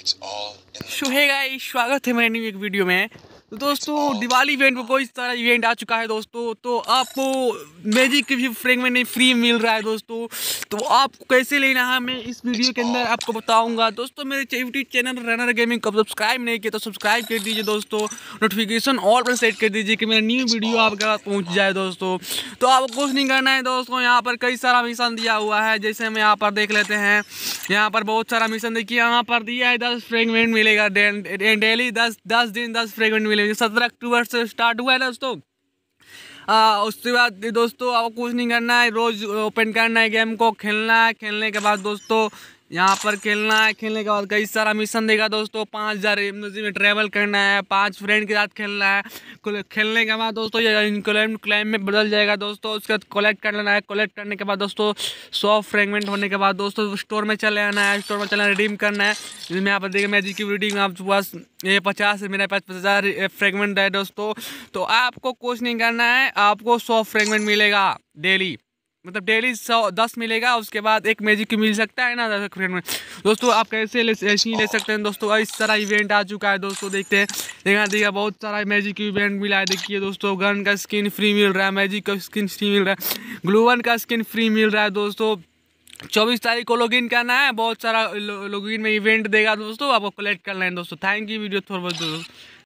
it's all guys स्वागत है मेरे न्यू एक वीडियो में तो दोस्तों दिवाली इवेंट में कोई सारा इवेंट आ चुका है दोस्तों तो आपको मैजिक के भी फ्रेम में नहीं फ्री मिल रहा है दोस्तों तो आपको कैसे लेना है मैं इस वीडियो के अंदर आपको बताऊंगा दोस्तों मेरे यूट्यूब चैनल रनर गेमिंग को सब्सक्राइब नहीं किया तो सब्सक्राइब कर दीजिए दोस्तों नोटिफिकेशन और पर सेट कर दीजिए कि मेरा न्यू वीडियो आपके पास पहुँच जाए दोस्तों तो आपको कुछ नहीं करना है दोस्तों यहाँ पर कई सारा मिशन दिया हुआ है जैसे हम यहाँ पर देख लेते हैं यहाँ पर बहुत सारा मिशन देखिए यहाँ पर दिया है दस फ्रेगमेंट मिलेगा डेली दस दस दिन दस फ्रेगमेंट लिए सत्रह अक्टूबर से स्टार्ट हुआ है ना दोस्तों आ, उसके बाद दोस्तों आपको कुछ नहीं करना है रोज़ ओपन करना है गेम को खेलना है खेलने के बाद दोस्तों यहाँ पर खेलना है खेलने के बाद कई सारा मिशन देगा दोस्तों पाँच हज़ार में ट्रैवल करना है पांच फ्रेंड के साथ खेलना है खेलने के बाद दोस्तों ये क्लेम क्लेम में बदल जाएगा दोस्तों उसके बाद कलेक्ट कर लेना है कलेक्ट करने के बाद दोस्तों सौ फ्रेगमेंट होने के बाद दोस्तों स्टोर में चले आना है स्टोर में चलना रिडीम करना है जिसमें यहाँ पर देखिए मैजिक की रिडीम आप पास ये पचास मेरे पास पचास हज़ार फ्रेगमेंट है दोस्तों तो आपको कुछ नहीं करना है आपको सौ फ्रेगमेंट मिलेगा डेली मतलब डेली सौ दस मिलेगा उसके बाद एक मैजिक मिल सकता है ना दस में दोस्तों आप कैसे ले ऐसे ही ले सकते हैं दोस्तों इस तरह इवेंट आ चुका है दोस्तों देखते हैं देखा देखा बहुत सारा मैजिक इवेंट मिला है देखिए दोस्तों गन का स्किन फ्री मिल रहा है मैजिक का स्किन फ्री मिल रहा है ग्लूवन का स्किन फ्री मिल रहा है दोस्तों चौबीस तारीख को लॉगिन करना है बहुत सारा लॉगिन में इवेंट देगा दोस्तों आपको कलेक्ट करना है दोस्तों थैंक यू वीडियो थोड़ा बहुत